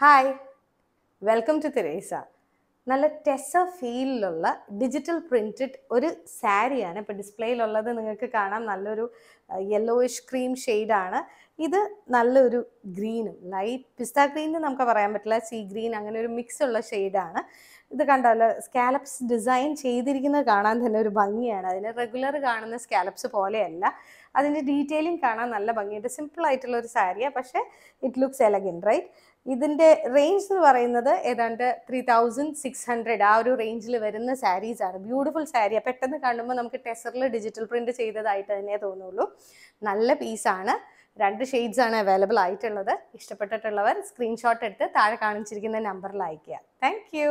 hi welcome to Teresa നല്ല ടെസ ഫീലിലുള്ള digital printed ഒരു സാരിയാണ് ഇപ്പോൾ ഡിസ്പ്ലേയിലുള്ളത് നിങ്ങൾക്ക് കാണാം നല്ലൊരു യെല്ലോയിഷ് ക്രീം ഷെയ്ഡാണ് ഇത് നല്ലൊരു ഗ്രീനും ലൈറ്റ് പിസ്ത ഗ്രീൻ എന്ന് നമുക്ക് പറയാൻ പറ്റില്ല സീ ഗ്രീൻ അങ്ങനെ ഒരു മിക്സ് ഉള്ള ഷെയ്ഡാണ് ഇത് കണ്ടാൽ സ്കാലപ്സ് ഡിസൈൻ ചെയ്തിരിക്കുന്നത് കാണാൻ തന്നെ ഒരു ഭംഗിയാണ് അതിന് റെഗുലർ കാണുന്ന സ്കാലപ്സ് പോലെയല്ല അതിൻ്റെ ഡീറ്റെയിലിംഗ് കാണാൻ നല്ല ഭംഗിയുണ്ട് സിമ്പിൾ ആയിട്ടുള്ള ഒരു സാരിയാണ് പക്ഷേ ഇറ്റ് ലുക്സ് എലഗൻ റൈറ്റ് ഇതിൻ്റെ റേഞ്ച് എന്ന് പറയുന്നത് ഏതാണ്ട് ത്രീ തൗസൻഡ് സിക്സ് ഹൺഡ്രഡ് ആ ഒരു റേഞ്ചിൽ വരുന്ന സാരീസാണ് ആണ് ബ്യൂട്ടിഫുൾ സാരിയാണ് പെട്ടെന്ന് കാണുമ്പോൾ നമുക്ക് ടെസറിൽ ഡിജിറ്റൽ പ്രിൻറ്റ് ചെയ്തതായിട്ട് തന്നെ തോന്നുള്ളൂ നല്ല പീസാണ് രണ്ട് ഷെയ്ഡ്സ് ആണ് അവൈലബിൾ ആയിട്ടുള്ളത് ഇഷ്ടപ്പെട്ടിട്ടുള്ളവർ സ്ക്രീൻഷോട്ട് എടുത്ത് താഴെ കാണിച്ചിരിക്കുന്ന നമ്പറിൽ അയയ്ക്കുക താങ്ക്